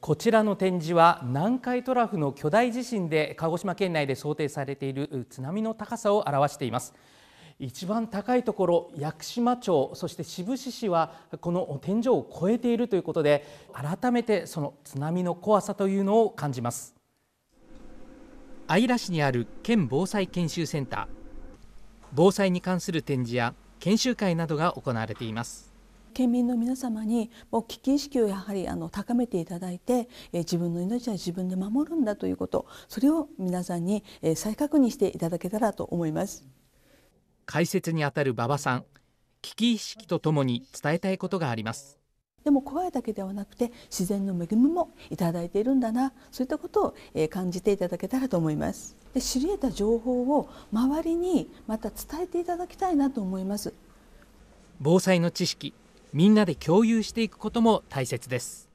こちらの展示は南海トラフの巨大地震で鹿児島県内で想定されている津波の高さを表しています一番高いところ屋久島町そして志布志市はこの天井を超えているということで改めてその津波の怖さというのを感じます姶良市にある県防災研修センター防災に関する展示や研修会などが行われています県民の皆様にもう危機意識をやはりあの高めていただいて、え自分の命は自分で守るんだということそれを皆さんに、え再確認していただけたらと思います解説にあたる馬場さん危機意識とともに伝えたいことがありますでも怖いだけではなくて自然の恵みもいただいているんだなそういったことを感じていただけたらと思いますで知り得た情報を周りにまた伝えていただきたいなと思います防災の知識みんなで共有していくことも大切です